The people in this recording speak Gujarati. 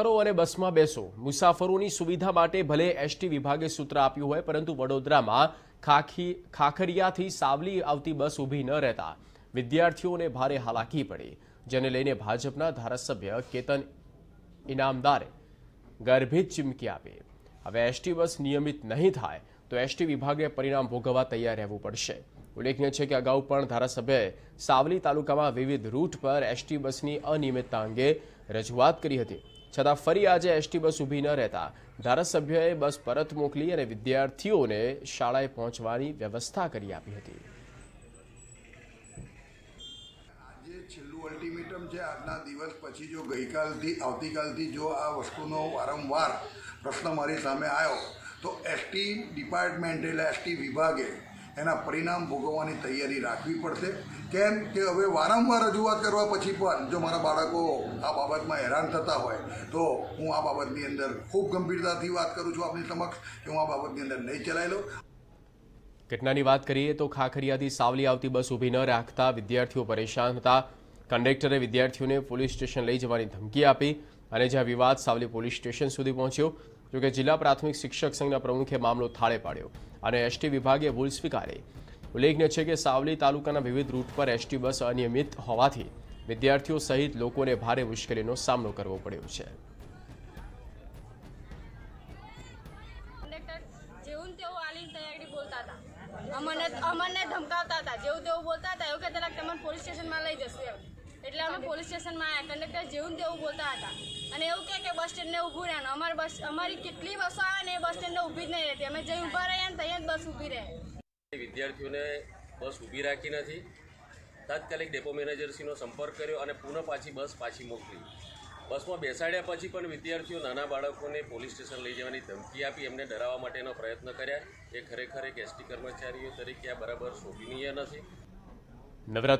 કરો અને બસમાં બેસો મુસાફરોની સુવિધા માટે ભલે એસટી વિભાગે સૂત્ર આપ્યું હોય પરંતુ વડોદરામાં ખાખી ખાખરિયાથી સાવલી આવતી બસ ઊભી ન રહેતા વિદ્યાર્થીઓને ભારે હાલાકી પડી જેને લઈને ભાજપના ધારાસભ્ય કેતન ઇનામદારે ગર્ભિત ચીમકી આપી હવે એસટી બસ નિયમિત નહીં થાય તો એસટી વિભાગે પરિણામ ભોગવવા તૈયાર રહેવું પડશે ઉલ્લેખનીય છે કે અગાઉ પણ ધારાસભ્યએ સાવલી તાલુકામાં વિવિધ રૂટ પર એસટી બસની અનિયમિતતા અંગે રજૂઆત કરી હતી છતાં ફરી આજે એસટી બસ ઊભી ન રહેતા ધારાસભ્યએ બસ પરત મોકલી અને વિદ્યાર્થીઓને શાળાએ પહોંચવાની વ્યવસ્થા કરી આપી હતી આજે છેલ્લું અલ્ટિમેટમ છે આજના દિવસ પછી જો ગઈકાલથી આવતીકાલથી જો આ વસ્તુનો વારંવાર પ્રશ્ન મારી સામે આવ્યો તો એસટી ડિપાર્ટમેન્ટ એટલે એસટી વિભાગે એના પરિણામ ભોગવવાની તૈયારી રાખવી પડશે કેમ કે હવે વારંવાર રજૂઆત કરવા પછી પણ જો મારા બાળકો આ બાબતમાં હેરાન થતા હોય તો હું આ બાબતની અંદર ખૂબ ગંભીરતાથી વાત કરું છું આપની સમક્ષ કે હું આ બાબતની અંદર નહીં ચલાવી લઉં ઘટનાની વાત કરીએ તો ખાખરિયાથી સાવલી આવતી બસ ઊભી ન રાખતા વિદ્યાર્થીઓ પરેશાન હતા કંડક્ટરે વિદ્યાર્થીઓને પોલીસ સ્ટેશન લઈ જવાની ધમકી આપી અને જ્યાં વિવાદ સાવલી પોલીસ સ્ટેશન સુધી પહોંચ્યો જોકે જિલ્લા પ્રાથમિક શિક્ષક સંઘના પ્રમુખે મામલો થાળે પાડ્યો અને એસટી વિભાગે ભૂલ સ્વીકારી ઉલ્લેખનીય છે કે સાવલી તાલુકાના વિવિધ રૂટ પર એસટી બસ અનિયમિત હોવાથી વિદ્યાર્થીઓ સહિત લોકોને ભારે મુશ્કેલીનો સામનો કરવો પડ્યો છે અમને અમને ધમકાવતા હતા જેવું તેવું બોલતા હતા એવું કહેતા તમને પોલીસ સ્ટેશનમાં લઈ જશે એટલે અમે પોલીસ સ્ટેશનમાં આવ્યા કંડક્ટર જેવું તેવું બોલતા હતા અને એવું કહે કે બસ સ્ટેન્ડને ઊભું રહે અમારી બસ અમારી કેટલી બસો આવે ને એ બસ સ્ટેન્ડ ઊભી જ નહીં રહેતી અમે જઈ ઊભા રહ્યા ને ત્યાં જ બસ ઊભી રહે વિદ્યાર્થીઓને બસ ઊભી રાખી નથી તાત્કાલિક ડેપો મેનેજરશ્રીનો સંપર્ક કર્યો અને પુનઃ પાછી બસ પાછી મોકલી બસમાં બેસાડ્યા પછી પણ વિદ્યાર્થીઓ નાના બાળકોને પોલીસ સ્ટેશન લઈ જવાની ધમકી આપી એમને ડરાવવા માટેનો પ્રયત્ન કર્યા એ ખરેખર એક એસટી કર્મચારીઓ તરીકે આ બરાબર શોભનીય નથી નવરાત્રી